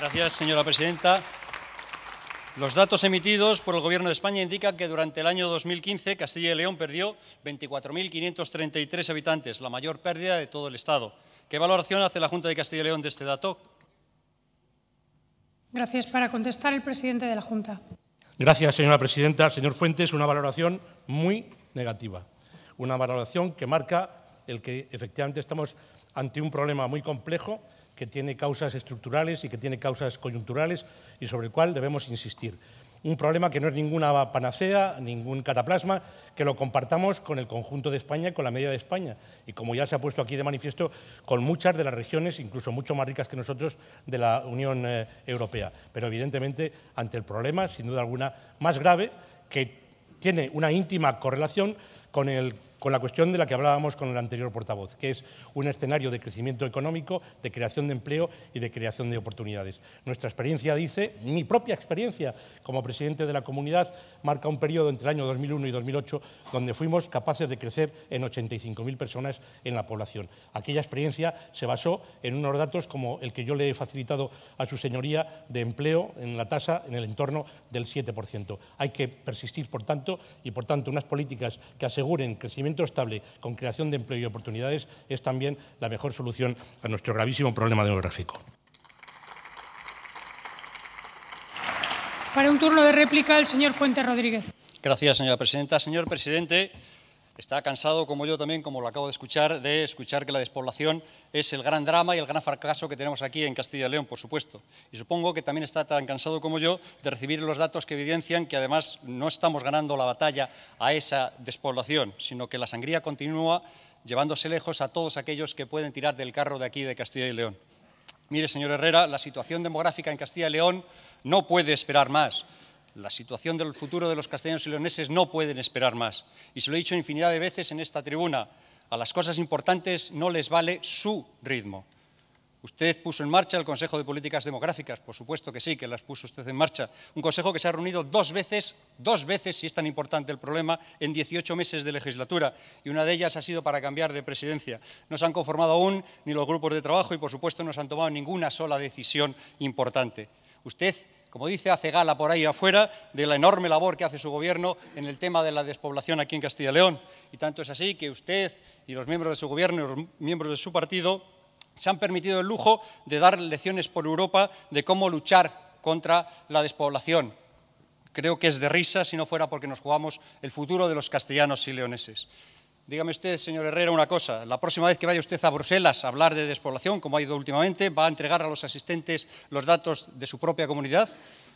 Gracias, señora presidenta. Los datos emitidos por el Gobierno de España indican que durante el año 2015 Castilla y León perdió 24.533 habitantes, la mayor pérdida de todo el Estado. ¿Qué valoración hace la Junta de Castilla y León de este dato? Gracias. Para contestar, el presidente de la Junta. Gracias, señora presidenta. Señor Fuentes, una valoración muy negativa. Una valoración que marca el que efectivamente estamos ante un problema muy complejo que tiene causas estructurales y que tiene causas coyunturales y sobre el cual debemos insistir. Un problema que no es ninguna panacea, ningún cataplasma, que lo compartamos con el conjunto de España con la media de España. Y como ya se ha puesto aquí de manifiesto, con muchas de las regiones, incluso mucho más ricas que nosotros, de la Unión eh, Europea. Pero evidentemente ante el problema, sin duda alguna, más grave, que tiene una íntima correlación con el con la cuestión de la que hablábamos con el anterior portavoz, que es un escenario de crecimiento económico, de creación de empleo y de creación de oportunidades. Nuestra experiencia dice, mi propia experiencia como presidente de la comunidad, marca un periodo entre el año 2001 y 2008 donde fuimos capaces de crecer en 85.000 personas en la población. Aquella experiencia se basó en unos datos como el que yo le he facilitado a su señoría de empleo en la tasa en el entorno del 7%. Hay que persistir, por tanto, y por tanto unas políticas que aseguren crecimiento estable con creación de empleo y oportunidades es también la mejor solución a nuestro gravísimo problema demográfico. Para un turno de réplica, el señor Fuente Rodríguez. Gracias, señora presidenta. Señor presidente, está cansado, como yo también, como lo acabo de escuchar, de escuchar que la despoblación es el gran drama y el gran fracaso que tenemos aquí en Castilla y León, por supuesto. Y supongo que también está tan cansado como yo de recibir los datos que evidencian que además no estamos ganando la batalla a esa despoblación, sino que la sangría continúa llevándose lejos a todos aquellos que pueden tirar del carro de aquí de Castilla y León. Mire, señor Herrera, la situación demográfica en Castilla y León no puede esperar más la situación del futuro de los castellanos y leoneses no pueden esperar más. Y se lo he dicho infinidad de veces en esta tribuna, a las cosas importantes no les vale su ritmo. Usted puso en marcha el Consejo de Políticas Demográficas, por supuesto que sí, que las puso usted en marcha. Un consejo que se ha reunido dos veces, dos veces, si es tan importante el problema, en 18 meses de legislatura. Y una de ellas ha sido para cambiar de presidencia. No se han conformado aún ni los grupos de trabajo y, por supuesto, no se han tomado ninguna sola decisión importante. Usted como dice, hace gala por ahí afuera de la enorme labor que hace su gobierno en el tema de la despoblación aquí en Castilla y León. Y tanto es así que usted y los miembros de su gobierno y los miembros de su partido se han permitido el lujo de dar lecciones por Europa de cómo luchar contra la despoblación. Creo que es de risa si no fuera porque nos jugamos el futuro de los castellanos y leoneses. Dígame usted, señor Herrera, una cosa. La próxima vez que vaya usted a Bruselas a hablar de despoblación, como ha ido últimamente, ¿va a entregar a los asistentes los datos de su propia comunidad?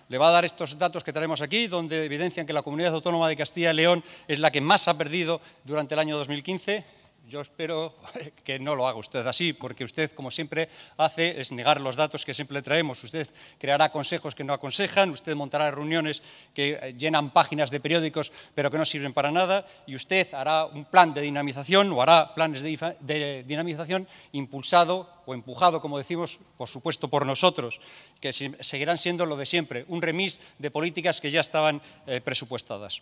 Le va a dar estos datos que traemos aquí, donde evidencian que la comunidad autónoma de Castilla y León es la que más ha perdido durante el año 2015 yo espero que no lo haga usted así, porque usted, como siempre, hace es negar los datos que siempre traemos. Usted creará consejos que no aconsejan, usted montará reuniones que eh, llenan páginas de periódicos, pero que no sirven para nada, y usted hará un plan de dinamización o hará planes de, dinamización impulsado o empujado, como decimos, por supuesto, por nosotros, que seguirán siendo lo de siempre, un remis de políticas que ya estaban eh, presupuestadas.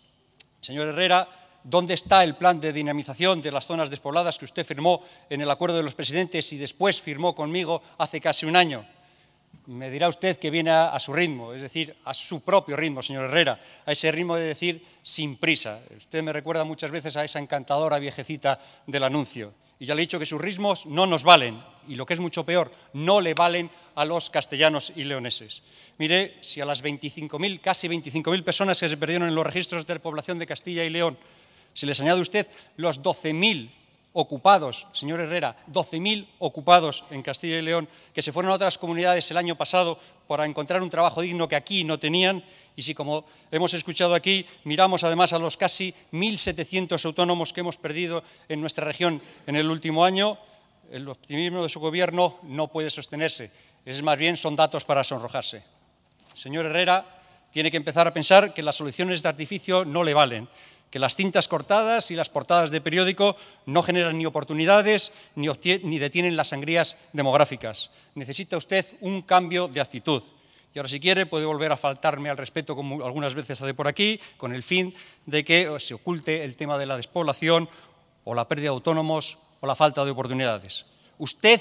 Señor Herrera, dónde está el plan de dinamización de las zonas despobladas que usted firmó en el acuerdo de los presidentes y después firmó conmigo hace casi un año. Me dirá usted que viene a, su ritmo, es decir, a su propio ritmo, señor Herrera, a ese ritmo de decir sin prisa. Usted me recuerda muchas veces a esa encantadora viejecita del anuncio. Y ya le he dicho que sus ritmos no nos valen, y lo que es mucho peor, no le valen a los castellanos y leoneses. Mire, si a las 25.000, casi 25.000 personas que se perdieron en los registros de la población de Castilla y León si les añade usted los 12.000 ocupados, señor Herrera, 12.000 ocupados en Castilla y León, que se fueron a otras comunidades el año pasado para encontrar un trabajo digno que aquí no tenían, y si, como hemos escuchado aquí, miramos además a los casi 1.700 autónomos que hemos perdido en nuestra región en el último año, el optimismo de su gobierno no puede sostenerse. Es más bien son datos para sonrojarse. Señor Herrera, tiene que empezar a pensar que las soluciones de artificio no le valen que las cintas cortadas y las portadas de periódico no generan ni oportunidades ni, detienen las sangrías demográficas. Necesita usted un cambio de actitud. Y ahora si quiere puede volver a faltarme al respeto como algunas veces hace por aquí, con el fin de que eh, se oculte el tema de la despoblación o la pérdida de autónomos o la falta de oportunidades. Usted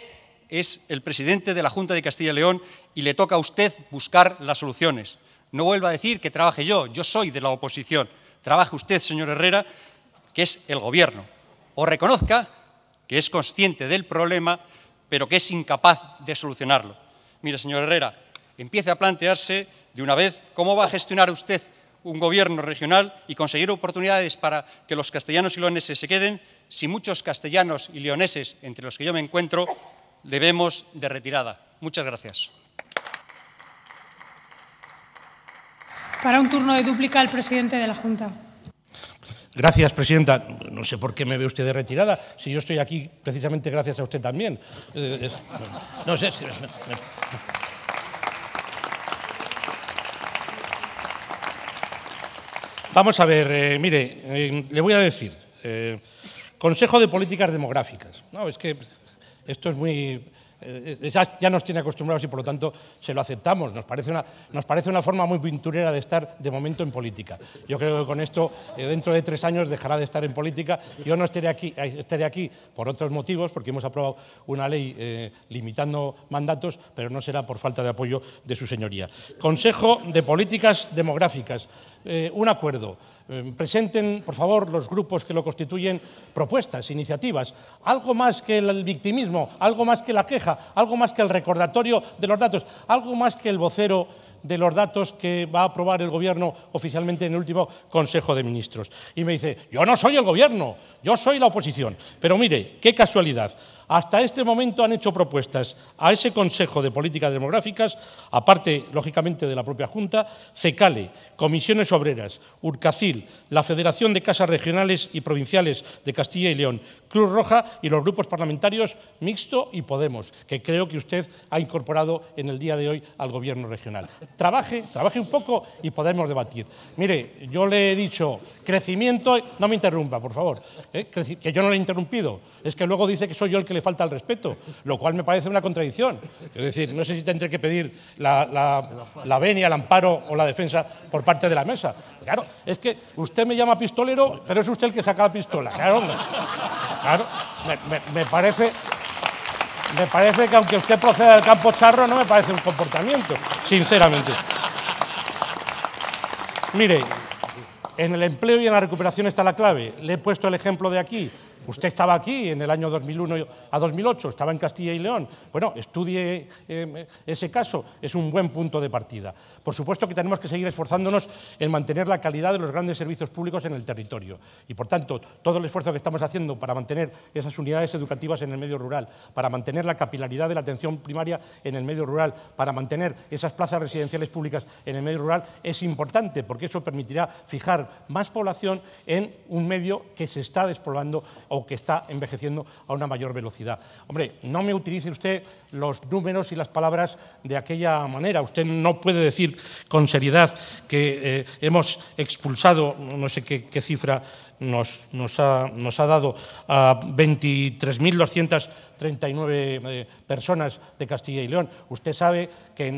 es el presidente de la Junta de Castilla y León y le toca a usted buscar las soluciones. No vuelva a decir que trabaje yo, yo soy de la oposición trabaje usted, señor Herrera, que es el gobierno, o reconozca que es consciente del problema, pero que es incapaz de solucionarlo. Mire, señor Herrera, empiece a plantearse de una vez cómo va a gestionar usted un gobierno regional y conseguir oportunidades para que los castellanos y leoneses se queden, si muchos castellanos y leoneses, entre los que yo me encuentro, debemos de retirada. Muchas gracias. Para un turno de duplica el presidente de la Junta. Gracias, presidenta. No sé por qué me ve usted de retirada, si yo estoy aquí precisamente gracias a usted también. Eh, eh, no sé. Vamos a ver, eh, mire, le voy a decir, Consejo de Políticas Demográficas. No, es que esto es muy eh, eh, ya nos tiene acostumbrados y por lo tanto se lo aceptamos. Nos parece, una, forma muy pinturera de estar de momento en política. Yo creo que con esto, eh, dentro de tres años, dejará de estar en política. Yo no estaré aquí, por otros motivos, porque hemos aprobado una ley limitando mandatos, pero no será por falta de apoyo de su señoría. Consejo de Políticas Demográficas. Eh, un acuerdo. Eh, presenten, por favor, los grupos que lo constituyen propuestas, iniciativas, algo más que el victimismo, algo más que la queja, algo más que el recordatorio de los datos, algo más que el vocero de los datos que va a aprobar el Gobierno oficialmente en el último Consejo de Ministros. Y me dice, yo no soy el Gobierno, yo soy la oposición. Pero mire, qué casualidad. Hasta este momento han hecho propuestas a ese Consejo de Políticas Demográficas, aparte, lógicamente, de la propia Junta, CECALE, Comisiones Obreras, URCACIL, la Federación de Casas Regionales y Provinciales de Castilla y León, Cruz Roja y los grupos parlamentarios Mixto y Podemos, que creo que usted ha incorporado en el día de hoy al Gobierno regional. Trabaje, trabaje un poco y podemos debatir. Mire, yo le he dicho crecimiento, no me interrumpa, por favor, ¿eh? que yo no le he interrumpido, es que luego dice que soy yo el que le falta el respeto, lo cual me parece una contradicción. Es decir, no sé si tendré que pedir la, venia, el amparo o la defensa por parte de la mesa. Claro, es que usted me llama pistolero, pero es usted el que saca la pistola. Claro, parece... Me parece que aunque usted proceda del campo charro, no me parece un comportamiento, sinceramente. Mire, en el empleo y en la recuperación está la clave. Le he puesto el ejemplo de aquí. Usted estaba aquí en el año 2001 a 2008, estaba en Castilla y León. Bueno, estudie eh, ese caso, es un buen punto de partida. Por supuesto que tenemos que seguir esforzándonos en mantener la calidad de los grandes servicios públicos en el territorio. Y por tanto, todo el esfuerzo que estamos haciendo para mantener esas unidades educativas en el medio rural, para mantener la capilaridad de la atención primaria en el medio rural, para mantener esas plazas residenciales públicas en el medio rural, es importante porque eso permitirá fijar más población en un medio que se está despoblando o que está envejeciendo a una mayor velocidad. Hombre, no me utilice usted los números y las palabras de aquella manera. Usted no puede decir con seriedad que eh, hemos expulsado, no sé qué, cifra nos, ha, dado, a 23.239 eh, personas de Castilla y León. Usted sabe que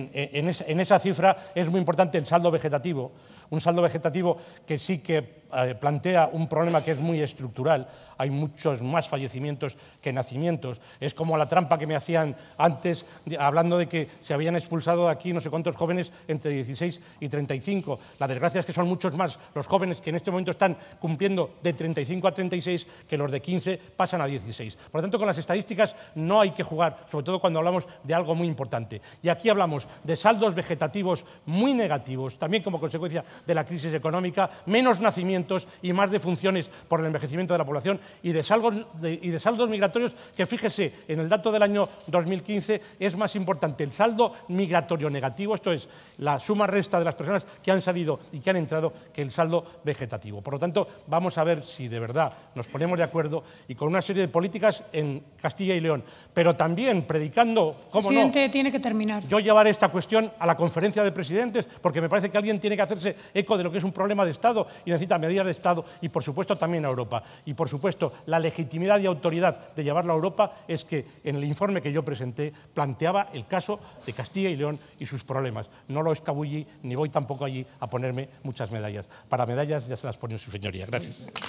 en esa cifra es muy importante el saldo vegetativo, un saldo vegetativo que sí que eh, plantea un problema que es muy estructural. Hay muchos más fallecimientos que nacimientos. Es como la trampa que me hacían antes hablando de que se habían expulsado de aquí no sé cuántos jóvenes entre 16 y 35. La desgracia es que son muchos más los jóvenes que en este momento están cumpliendo de 35 a 36 que los de 15 pasan a 16. Por lo tanto, con las estadísticas no hay que jugar, sobre todo cuando hablamos de algo muy importante. Y aquí hablamos de saldos vegetativos muy negativos, también como consecuencia de la crisis económica, menos nacimientos y más de funciones por el envejecimiento de la población y de, saldos, y de saldos migratorios que, fíjese, en el dato del año 2015 es más importante el saldo migratorio negativo, esto es, la suma resta de las personas que han salido y que han entrado, que el saldo vegetativo. Por lo tanto, vamos a ver si de verdad nos ponemos de acuerdo y con una serie de políticas en Castilla y León, pero también predicando, cómo Presidente, tiene que terminar. Yo llevaré esta cuestión a la conferencia de presidentes porque me parece que alguien tiene que hacerse eco de lo que es un problema de Estado y necesita medidas de Estado y, por supuesto, también a Europa. Y, por supuesto, la legitimidad y autoridad de llevarla a Europa es que en el informe que yo presenté planteaba el caso de Castilla y León y sus problemas. No lo escabullí ni voy tampoco allí a ponerme muchas medallas. Para medallas ya se las pone su señoría. Gracias.